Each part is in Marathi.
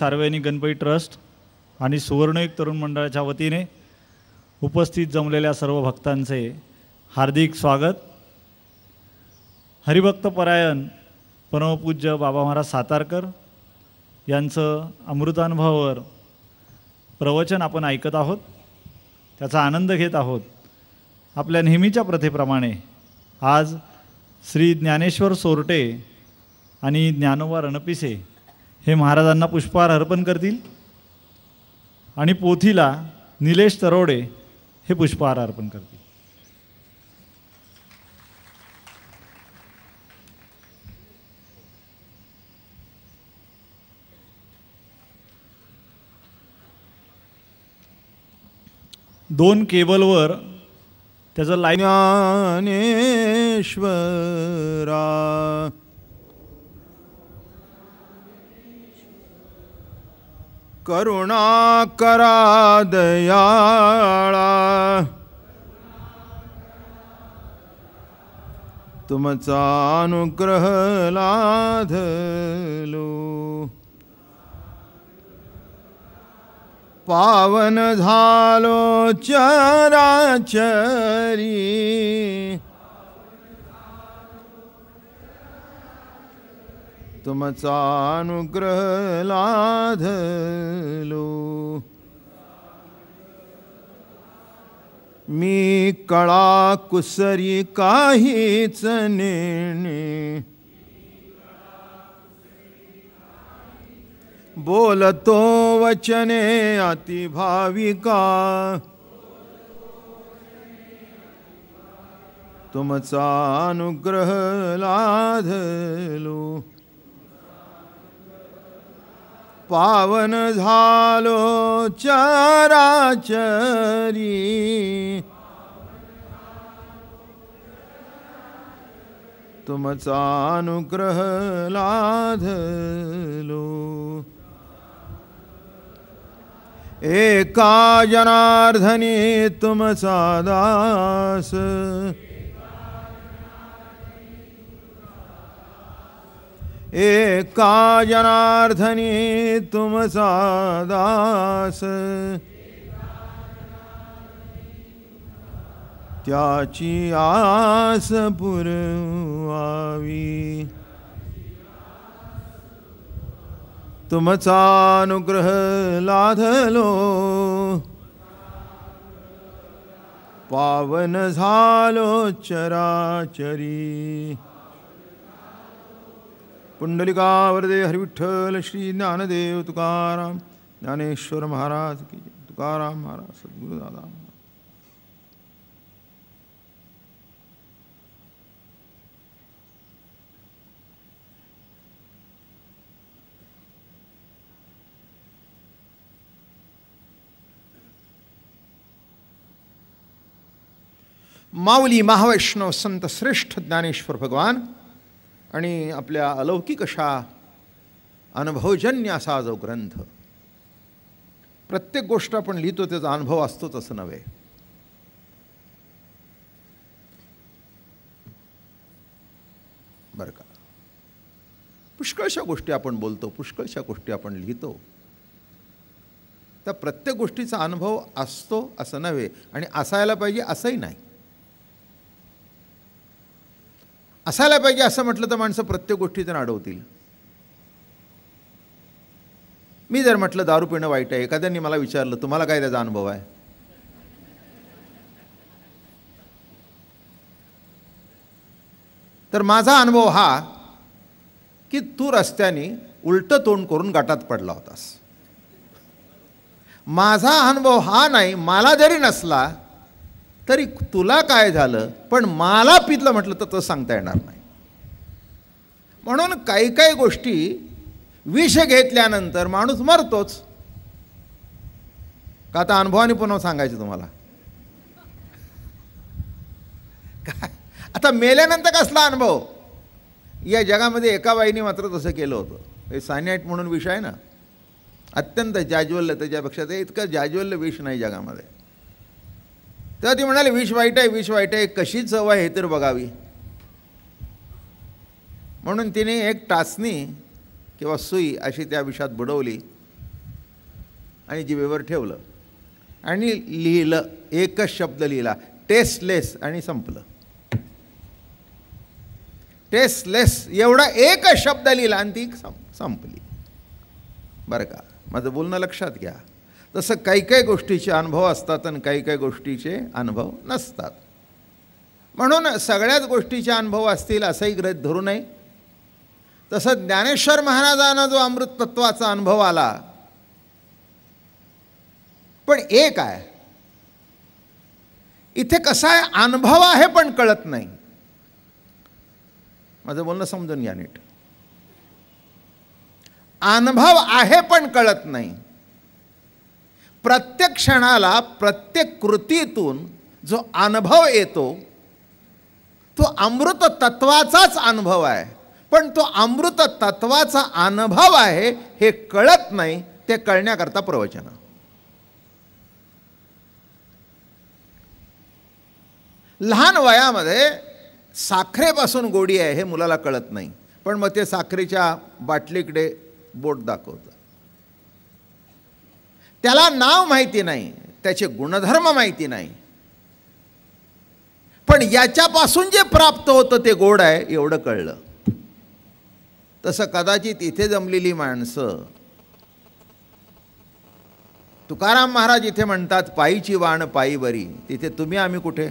सार्वजनिक गणपती ट्रस्ट आणि सुवर्णयुग तरुण मंडळाच्या वतीने उपस्थित जमलेल्या सर्व भक्तांचे हार्दिक स्वागत हरिभक्त परायण परमपूज्य बाबा महाराज सातारकर यांचं अमृतानुभवावर प्रवचन आपण ऐकत आहोत त्याचा आनंद घेत आहोत आपल्या नेहमीच्या प्रथेप्रमाणे आज श्री ज्ञानेश्वर सोरटे आणि ज्ञानोबा रणपिसे हे महाराजांना पुष्पहार अर्पण करतील आणि पोथीला निलेश तरोडे हे पुष्पहार अर्पण करतील दोन केबलवर त्याचं लाईन करुणाकरा दया तुमचानुग्रह लाधलो पावन पावनधालो चराचरी तुमचा अनुग्रह लाधलो मी कळा कुसरी काहीच नेणे बोलतो वचने अतिभाविका तुमचा अनुग्रह लाधलो पावन झालो चराचरी चरी लाधलो एका जनार्धनी तुमसा एका जनार्दनी तुमचा दास त्याची आस पुरवावी तुमचा अनुग्रह लाधलो पावन झालो चराचरी पुंडलिकावरदे हरिविठ्ठल श्री ज्ञानदेव तुकाराम ज्ञानेश्वर महाराज की तुकाराम महाराज सद्गुरु दादा माऊली महावैष्णव संत श्रेष्ठ ज्ञानेश्वर भगवान आणि आपल्या अलौकिक अशा अनुभवजन्य असा जो ग्रंथ प्रत्येक गोष्ट आपण लिहितो त्याचा अनुभव असतोच असं नव्हे बरं का पुष्कळशा गोष्टी आपण बोलतो पुष्कळशा गोष्टी आपण लिहितो त्या प्रत्येक गोष्टीचा अनुभव असतो असं नव्हे आणि असायला पाहिजे असंही नाही असायला पाहिजे असं म्हटलं तर माणसं प्रत्येक गोष्टीतून अडवतील मी जर म्हटलं दारू पिणं वाईट आहे एखाद्याने मला विचारलं तुम्हाला काय त्याचा अनुभव आहे तर माझा अनुभव हा की तू रस्त्याने उलटं तोंड करून गटात पडला होतास माझा अनुभव हा नाही मला जरी नसला तरी तुला काय झालं पण मला पितलं म्हटलं तर तसं सांगता येणार नाही म्हणून काही काही गोष्टी विष घेतल्यानंतर माणूस मरतोच का आता अनुभवाने पुन्हा हो सांगायचं तुम्हाला काय आता मेल्यानंतर कसला अनुभव या जगामध्ये एका बाईने मात्र तसं केलं होतं हे सायनाईट म्हणून विष आहे ना अत्यंत जाज्वल्य त्याच्यापेक्षा ते इतकं जाज्वल्य विष नाही जगामध्ये तेव्हा ती म्हणाली विष वाईट आहे विष वाईट आहे कशी चव आहे हे तर बघावी म्हणून तिने एक टाचणी किंवा सुई अशी त्या विषात बुडवली आणि जिवेवर ठेवलं आणि लिहिलं एकच शब्द लिहिला टेस्टलेस आणि संपलं टेस्टलेस एवढा एकच शब्द लिहिला आणि ती संपली बरं का माझं बोलणं लक्षात घ्या तसं काही काही गोष्टीचे अनुभव असतात आणि काही काही गोष्टीचे अनुभव नसतात म्हणून सगळ्याच गोष्टीचे अनुभव असतील असंही ग्रहित धरू नये तसं ज्ञानेश्वर महाराजांना जो अमृत तत्वाचा अनुभव आला पण एक आहे इथे कसा आहे अनुभव आहे पण कळत नाही माझं बोलणं समजून घ्या नीट अनुभव आहे पण कळत नाही प्रत्येक क्षणाला प्रत्येक कृतीतून जो अनुभव येतो तो अमृत तत्वाचाच अनुभव आहे पण तो अमृत तत्वाचा अनुभव आहे हे कळत नाही ते कळण्याकरता प्रवचन लहान वयामध्ये साखरेपासून गोडी आहे हे मुलाला कळत नाही पण मग ते साखरेच्या बाटलीकडे बोट दाखवतं त्याला नाव माहिती नाही त्याचे गुणधर्म माहिती नाही पण याच्यापासून जे प्राप्त होतं ते गोड आहे एवढं कळलं तसं कदाचित इथे जमलेली माणसं तुकाराम महाराज इथे म्हणतात पायीची वाण पायी बरी तिथे तुम्ही आम्ही कुठे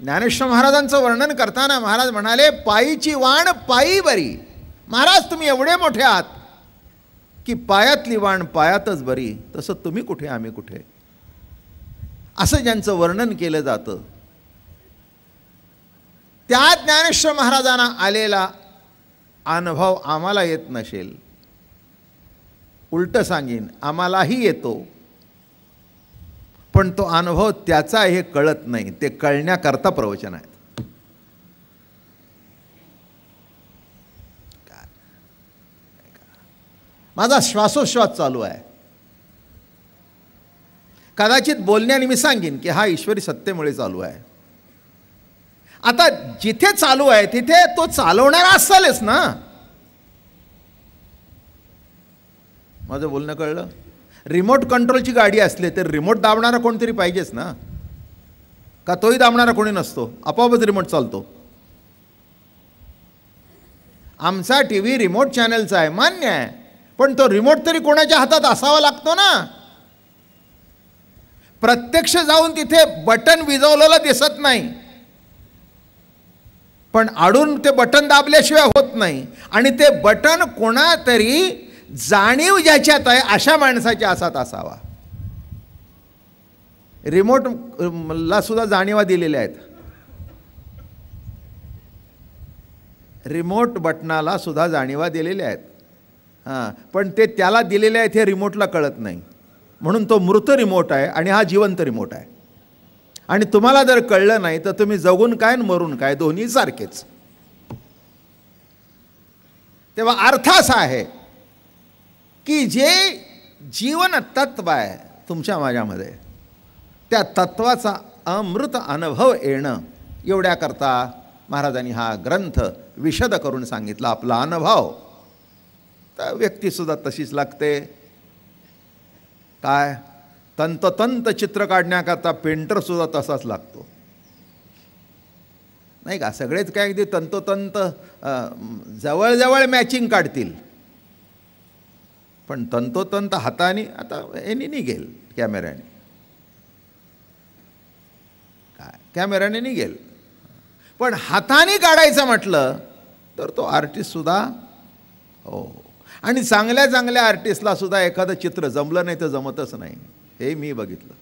ज्ञानेश्वर महाराजांचं वर्णन करताना महाराज म्हणाले पायीची वाण पायी बरी महाराज तुम्ही एवढे मोठे आहात की पायातली वाण पायातच बरी तसं तुम्ही कुठे आम्ही कुठे असं ज्यांचं वर्णन केलं जातं त्या ज्ञानेश्वर महाराजांना आलेला अनुभव आम्हाला येत नसेल उलटं सांगेन आम्हालाही येतो पण तो अनुभव त्याचा हे कळत नाही ते कळण्याकरता प्रवचन आहे माझा श्वासोश्वास चालू आहे कदाचित बोलण्याने मी सांगेन की हा ईश्वरी सत्तेमुळे चालू आहे आता जिथे चालू आहे तिथे तो चालवणारा असेलच ना माझं बोलणं कळलं रिमोट कंट्रोलची गाडी असली तर रिमोट दाबणारा कोणतरी पाहिजेच ना का तोही दाबणारा कोणी नसतो आपोआपच रिमोट चालतो आमचा टी व्ही रिमोट चॅनलचा आहे मान्य आहे पण तो रिमोट तरी कोणाच्या हातात असावा लागतो ना प्रत्यक्ष जाऊन तिथे बटन विजवलेलं दिसत नाही पण आडून ते बटन दाबल्याशिवाय होत नाही आणि ते बटन कोणातरी जाणीव ज्याच्यात आहे अशा माणसाच्या हातात असावा रिमोट ला सुद्धा जाणीवा दिलेल्या आहेत रिमोट बटनाला सुद्धा जाणीवा दिलेल्या आहेत हां पण ते त्याला दिलेले आहेत हे रिमोटला कळत नाही म्हणून तो मृत रिमोट आहे आणि हा जिवंत रिमोट आहे आणि तुम्हाला जर कळलं नाही तर तुम्ही जगून काय आणि मरून काय दोन्ही सारखेच तेव्हा अर्थ असा आहे की जे जीवन तत्व आहे तुमच्या माझ्यामध्ये त्या तत्वाचा अमृत अनुभव येणं एवढ्याकरता महाराजांनी हा ग्रंथ विशद करून सांगितला आपला अनुभव तर व्यक्तीसुद्धा तशीच लागते काय तंततंत चित्र काढण्याकरता पेंटरसुद्धा तसाच लागतो नाही का सगळेच काय अगदी तंतोतंत जवळजवळ मॅचिंग काढतील पण तंतोतंत हाताने आता याने निघेल कॅमेऱ्याने काय कॅमेऱ्याने निघेल पण हाताने काढायचं म्हटलं तर तो आर्टिस्टसुद्धा हो आणि चांगल्या चांगल्या आर्टिस्टला सुद्धा एखादं चित्र जमलं नाही तर जमतच नाही हे मी बघितलं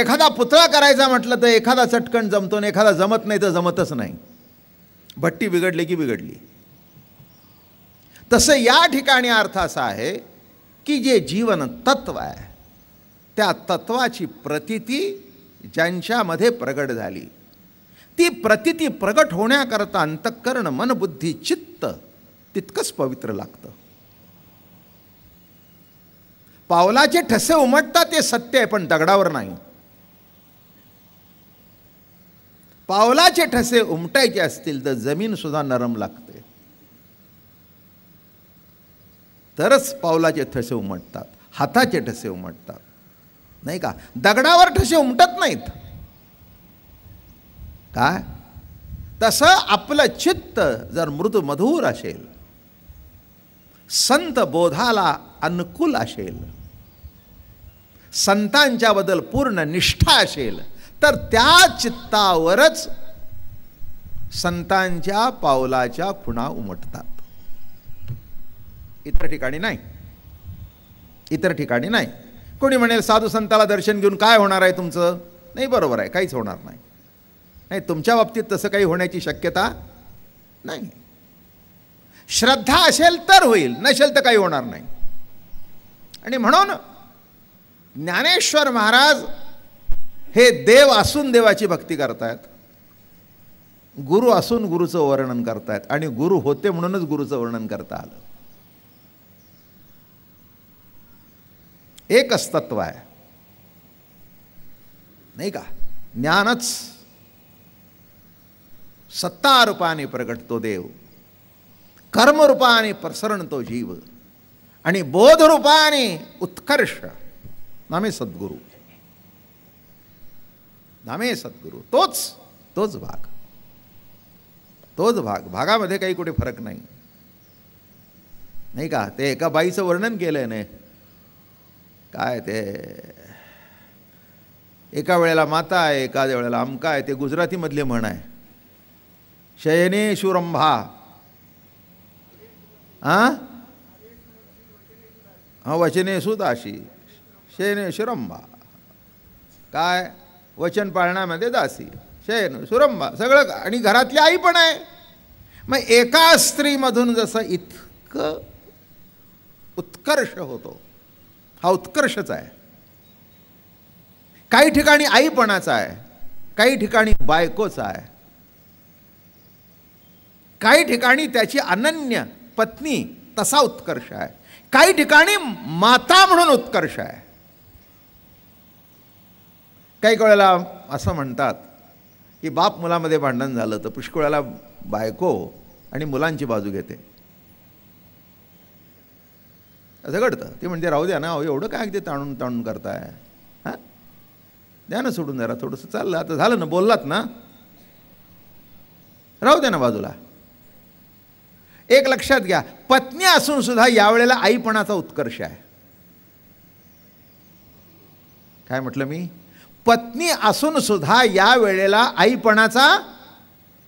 एखादा पुतळा करायचा म्हटलं तर एखादा चटकण जमतो आणि एखादा जमत नाही तर जमतच नाही भट्टी बिघडली की बिघडली तसं या ठिकाणी अर्थ असा आहे की जे जीवन तत्व आहे त्या तत्वाची प्रतिती ज्यांच्यामध्ये प्रगट झाली ती प्रतिती प्रगट होण्याकरता अंतःकरण मनबुद्धी चित्त तितकंच पवित्र लागतं पावलाचे ठसे उमटतात ते सत्य आहे पण दगडावर नाही पावलाचे ठसे उमटायचे असतील तर जमीन सुद्धा नरम लागते तरच पावलाचे ठसे उमटतात हाताचे ठसे उमटतात नाही का दगडावर ठसे उमटत नाहीत काय तसं आपलं चित्त जर मृदुमधूर असेल संत बोधाला अनुकूल असेल संतांच्याबद्दल पूर्ण निष्ठा असेल तर त्या चित्तावरच संतांच्या पावलाच्या खुणा उमटतात इतर ठिकाणी नाही इतर ठिकाणी नाही कोणी म्हणेल साधू संताला दर्शन घेऊन काय होणार आहे तुमचं नाही बरोबर आहे काहीच होणार नाही नाही तुमच्या बाबतीत तसं काही होण्याची शक्यता नाही श्रद्धा असेल तर होईल नसेल तर काही होणार नाही आणि म्हणून ज्ञानेश्वर महाराज हे देव असून देवाची भक्ती करतायत गुरु असून गुरुचं वर्णन करतायत आणि गुरु होते म्हणूनच गुरुचं वर्णन करता आलं एकच तत्व आहे नाही का ज्ञानच सत्तारूपाने प्रगटतो देव कर्मरूपाने प्रसरणतो जीव आणि बोधरूपाने उत्कर्ष नामे सद्गुरू नामे सद्गुरु तोच तोच भाग तोच भाग भागामध्ये काही कुठे फरक नाही नाही का ते एका बाईचं वर्णन केलंय ने काय ते एका वेळेला माता आहे एका वेळेला अमका आहे ते गुजरातीमधले म्हण आहे शयने शुरंभा हां वचने सुदाशी शयने काय वचन पाळण्यामध्ये दासी शयन सुरंभा सगळं आणि घरातली आई पण आहे मग एका स्त्रीमधून जसं इतकं उत्कर्ष होतो हा उत्कर्षच आहे काही ठिकाणी आईपणाचा आहे काही ठिकाणी बायकोचा आहे काही ठिकाणी त्याची अनन्य पत्नी तसा उत्कर्ष आहे काही ठिकाणी माता म्हणून उत्कर्ष आहे काही वेळेला असं म्हणतात की बाप मुलामध्ये भांडण झालं तर पुष्कळाला बायको आणि मुलांची बाजू घेते असं घडतं ते म्हणजे राहू द्या ना एवढं काय अगदी ताणून ताणून करताय हां द्या ना सोडून जरा थोडंसं चाललं आता झालं ना बोललात ना राहू द्या ना बाजूला एक लक्षात घ्या पत्नी असून सुद्धा यावेळेला आईपणाचा उत्कर्ष आहे काय म्हटलं मी पत्नी असून सुद्धा या वेळेला आईपणाचा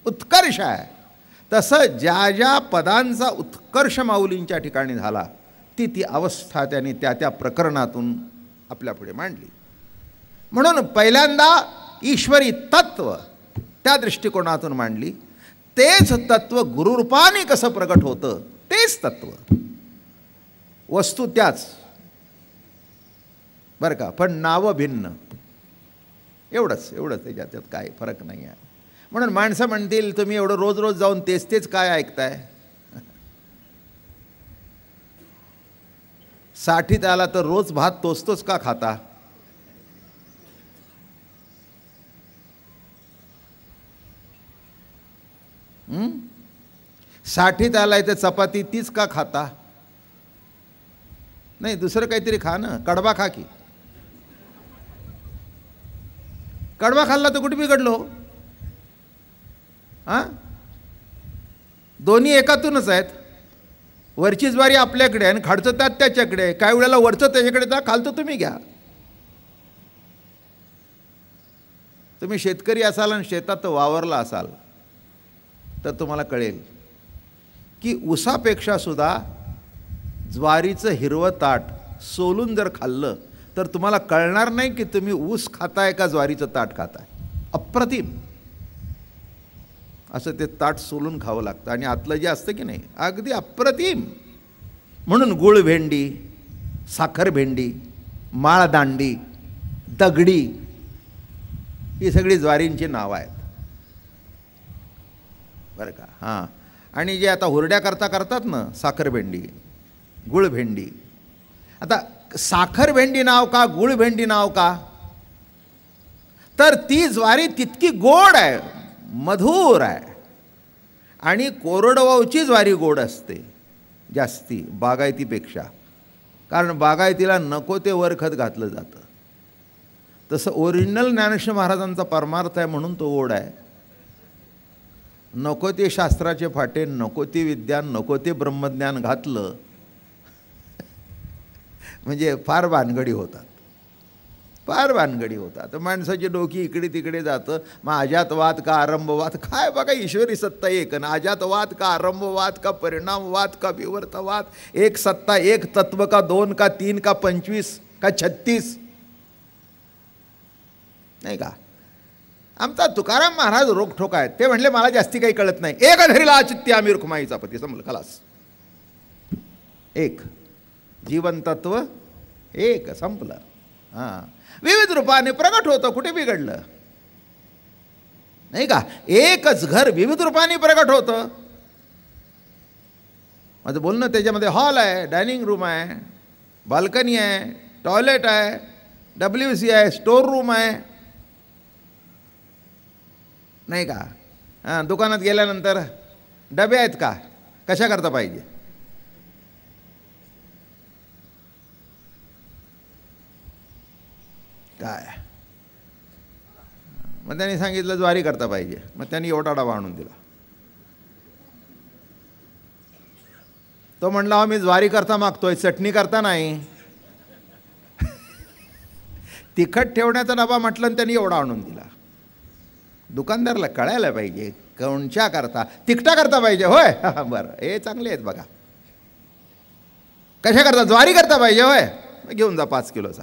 उत्कर्ष आहे तसं ज्या ज्या पदांचा उत्कर्ष माऊलींच्या ठिकाणी झाला ती ती अवस्था त्यांनी त्या त्या प्रकरणातून आपल्यापुढे मांडली म्हणून पहिल्यांदा ईश्वरी तत्व त्या दृष्टिकोनातून मांडली तेच तत्व गुरुरूपाने कसं प्रकट होतं तेच तत्व वस्तू त्याच बरं का पण नाव भिन्न एवढंच एवढंच त्याच्यात काय फरक नाही आहे म्हणून माणसं म्हणतील तुम्ही एवढं रोज रोज जाऊन तेच तेच काय ऐकताय साठीत आला तर रोज भात तोचतोच का खाता साठीत आलाय ते चपाती तीच का खाता नाही दुसरं काहीतरी खा ना कडवा खा की कडवा खाल्ला तर कुठे बिघडलो हां दोन्ही एकातूनच आहेत वरची ज्वारी आपल्याकडे आणि खाडचं त्यात त्याच्याकडे काही वेळेला वरचं त्याच्याकडे जा खालतो तुम्ही घ्या तुम्ही शेतकरी असाल आणि शेतात वावरला असाल तर तुम्हाला कळेल की उसापेक्षासुद्धा ज्वारीचं हिरवं ताट सोलून जर खाल्लं तर तुम्हाला कळणार नाही की तुम्ही ऊस खाताय का ज्वारीचं ताट खाताय अप्रतिम असं ते ताट सोलून खावं लागतं आणि आतलं जे असतं की नाही अगदी अप्रतिम म्हणून गुळ भेंडी साखर भेंडी माळदांडी दगडी ही सगळी ज्वारींची नावं आहेत बरं का हां आणि जे आता हुरड्या करता करतात ना साखरभेंडी गुळभेंडी आता साखरभेंडी नाव का गुळभेंडी नाव का तर ती ज्वारी तितकी गोड आहे मधुर आहे आणि कोरडवाऊची ज्वारी गोड असते जास्ती बागायतीपेक्षा कारण बागायतीला नको ते वरखत घातलं जातं तसं ओरिजिनल ज्ञानेश्वर महाराजांचा परमार्थ आहे म्हणून तो ओढ आहे नको ते शास्त्राचे फाटे नको ते विज्ञान नको ते ब्रह्मज्ञान घातलं म्हणजे फार भानगडी होतात फार भानगडी होतात माणसाची डोकी इकडे तिकडे जातं मग अजातवाद का आरंभवाद काय बघा ईश्वरी सत्ता एक ना अजातवाद का आरंभवाद का परिणामवाद का विवर्तवाद एक सत्ता एक तत्व का दोन का तीन का पंचवीस का छत्तीस नाही का आमचा तुकाराम महाराज रोखठोक आहेत ते म्हणले मला जास्ती काही कळत नाही एक घरीला अचित्य आम्ही रुखमाईचा पती समल खलास एक जीवनतत्व एक संपलं हां विविध रूपाने प्रगट होतं कुठे बिघडलं नाही का एकच घर विविध रूपाने प्रगट होतं माझं बोलणं त्याच्यामध्ये हॉल आहे डायनिंग रूम आहे बाल्कनी आहे टॉयलेट आहे डब्ल्यू सी आहे स्टोर रूम आहे नाही का हां दुकानात गेल्यानंतर डबे आहेत का कशा करता पाहिजे काय मग त्यांनी सांगितलं ज्वारी करता पाहिजे मग त्यांनी एवढा डबा आणून दिला तो म्हणला मी ज्वारी करता मागतोय चटणी करता नाही तिखट ठेवण्याचा डबा म्हटलं त्यांनी एवढा आणून दिला दुकानदारला कळायला पाहिजे कोणच्या करता तिकटा करता पाहिजे होय बरं हे चांगले आहेत बघा कशा करता ज्वारी करता पाहिजे होय घेऊन जा पाच किलोचा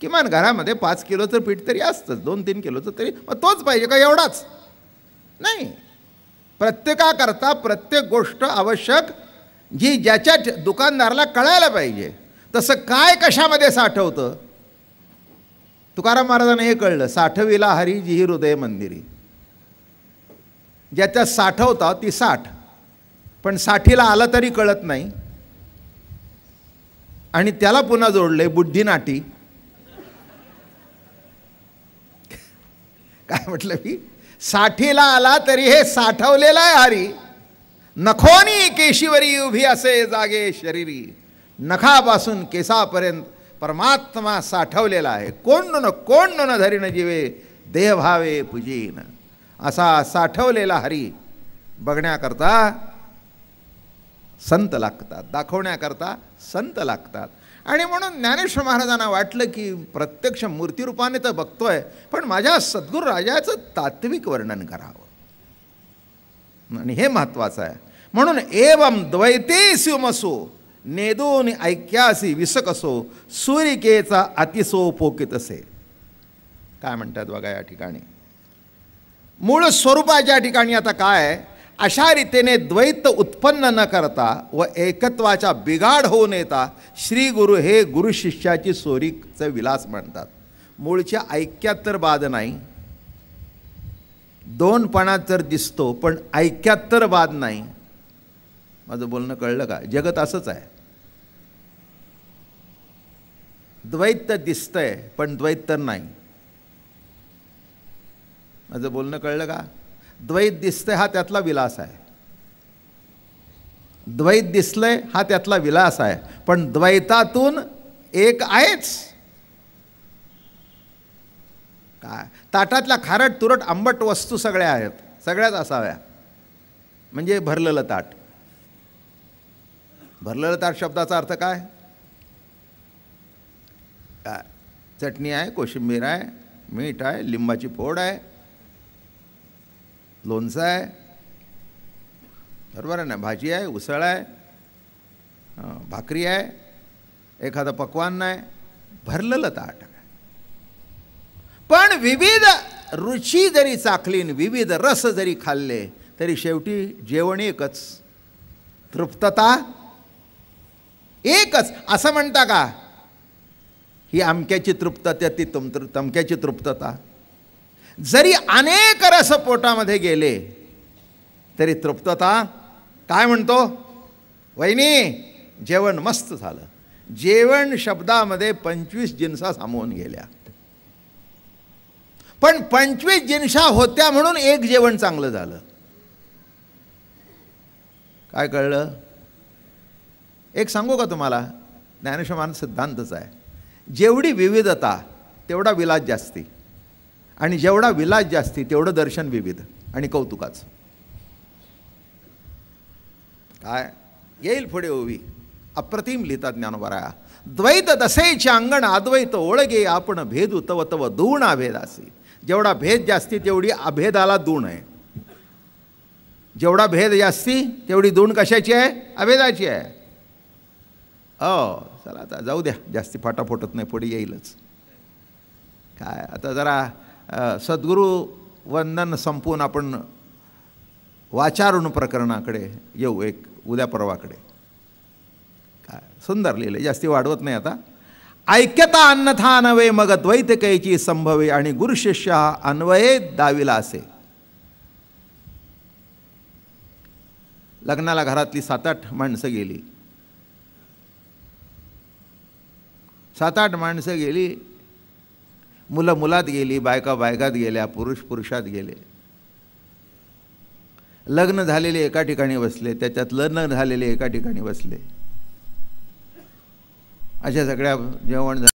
किमान घरामध्ये पाच किलोचं पीठ तरी असतंच दोन तीन किलोचं तरी मग तोच पाहिजे का एवढाच नाही प्रत्येकाकरता प्रत्येक गोष्ट आवश्यक जी ज्याच्या दुकानदाराला कळायला पाहिजे तसं काय कशामध्ये साठवतं तुकाराम महाराजांना हे कळलं साठवीला हरी जी हृदय मंदिरी ज्याच्यात साठवता ती साठ पण साठीला आला तरी कळत नाही आणि त्याला पुन्हा जोडले बुद्धीनाटी काय म्हटलं मी साठीला आला तरी हे साठवलेला आहे हरी नखोनी केशीवरी उभी असे जागे शरीरी नखापासून केसापर्यंत परमात्मा साठवलेला आहे कोण न कोण न धरीन जीवे देहभावे पुजेन असा साठवलेला हरी बघण्याकरता संत लागतात दाखवण्याकरता संत लागतात आणि म्हणून ज्ञानेश्वर महाराजांना वाटलं की प्रत्यक्ष मूर्तीरूपाने तर बघतोय पण माझ्या सद्गुरू राजाचं तात्विक वर्णन करावं आणि हे महत्त्वाचं आहे म्हणून एवम द्वैते सुमसो नेदोन ऐक्यासी विसकसो सूर्यकेचा अतिसो पोकित असे काय म्हणतात बघा या ठिकाणी मूळ स्वरूपाच्या ठिकाणी आता काय अशा रीतीने द्वैत उत्पन्न न करता व एकत्वाचा बिघाड होऊ येता श्री गुरु हे गुरु शिष्याची सोरीचं विलास म्हणतात मूळच्या ऐक्यात तर बाद नाही दोनपणा तर दिसतो पण ऐक्यात तर बाद नाही माझं बोलणं कळलं का जगत असंच आहे द्वैत दिसतंय पण द्वैत तर नाही माझं बोलणं कळलं का द्वैत दिसतंय हा त्यातला विलास आहे द्वैत दिसलंय हा त्यातला विलास आहे पण द्वैतातून एक आहेच काय ताटातल्या खारट तुरट आंबट वस्तू सगळ्या आहेत सगळ्याच असाव्या म्हणजे भरलेलं ताट भरलेलं ताट शब्दाचा अर्थ काय काय चटणी आहे कोशिंबीर आहे मीठ आहे लिंबाची फोड आहे लोणचं आहे बरोबर आहे ना भाजी आहे उसळ आहे भाकरी आहे एखादं पकवान नाही भरलेलं ताट पण विविध रुची जरी चाखलीन, विविध रस जरी खाल्ले तरी शेवटी जेवण एकच तृप्तता एकच असं म्हणता का ही अमक्याची तृप्तता ती तुम तमक्याची तृप्तता जरी अनेक रस पोटामध्ये गेले तरी तृप्तता काय म्हणतो वहिनी जेवण मस्त झालं जेवण शब्दामध्ये पंचवीस जिन्सा सामावून गेल्या पण पंचवीस जिन्सा होत्या म्हणून एक जेवण चांगलं झालं काय कळलं एक सांगू का तुम्हाला ज्ञानेश्वर सिद्धांतच आहे जेवढी विविधता तेवढा विलास जास्ती आणि जेवढा विलास जास्ती तेवढं दर्शन विविध आणि कौतुकाचं काय येईल पुढे ओवी अप्रतिम लिहितात ज्ञानोबराया द्वैत दसेचे अंगण अद्वैत ओळगे आपण भेदू तव तव दूण असे जेवढा भेद जास्ती तेवढी अभेदाला दूण आहे जेवढा भेद जास्ती तेवढी दूण कशाची आहे अभेदाची आहे अ हो, चला आता जाऊ द्या जास्ती फाटा नाही पुढे येईलच काय आता जरा सद्गुरु वंदन संपून आपण वाचारुण प्रकरणाकडे येऊ एक उद्या परवाकडे काय सुंदर लिहिलं जास्ती वाढवत नाही आता ऐक्यता अन्नथा नव्हे मग द्वैतकैची संभवे आणि गुरुशिष्य हा अन्वये दाविला असे लग्नाला घरातली सात आठ माणसं गेली सात आठ माणसं गेली मुलं मुलात गेली बायका बायकात गेल्या पुरुष पुरुषात गेले लग्न झालेले एका ठिकाणी बसले त्याच्यात लग्न झालेले एका ठिकाणी बसले अशा सगळ्या जेवण